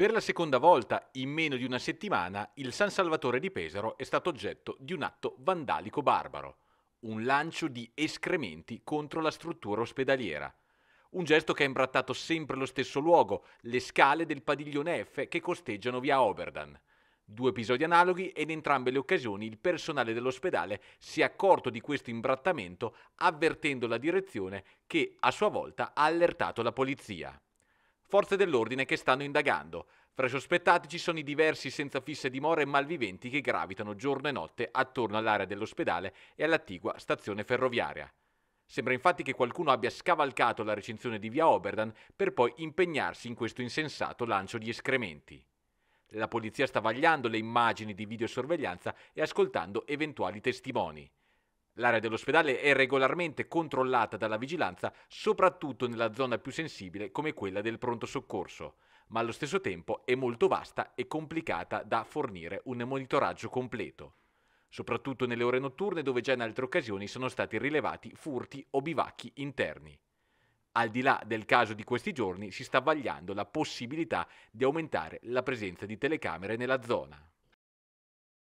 Per la seconda volta in meno di una settimana il San Salvatore di Pesaro è stato oggetto di un atto vandalico barbaro, un lancio di escrementi contro la struttura ospedaliera. Un gesto che ha imbrattato sempre lo stesso luogo, le scale del padiglione F che costeggiano via Oberdan. Due episodi analoghi e in entrambe le occasioni il personale dell'ospedale si è accorto di questo imbrattamento avvertendo la direzione che a sua volta ha allertato la polizia forze dell'ordine che stanno indagando. Fra i sospettati ci sono i diversi senza fisse dimora e malviventi che gravitano giorno e notte attorno all'area dell'ospedale e all'attigua stazione ferroviaria. Sembra infatti che qualcuno abbia scavalcato la recinzione di via Oberdan per poi impegnarsi in questo insensato lancio di escrementi. La polizia sta vagliando le immagini di videosorveglianza e ascoltando eventuali testimoni. L'area dell'ospedale è regolarmente controllata dalla vigilanza, soprattutto nella zona più sensibile come quella del pronto soccorso, ma allo stesso tempo è molto vasta e complicata da fornire un monitoraggio completo soprattutto nelle ore notturne dove già in altre occasioni sono stati rilevati furti o bivacchi interni. Al di là del caso di questi giorni si sta vagliando la possibilità di aumentare la presenza di telecamere nella zona.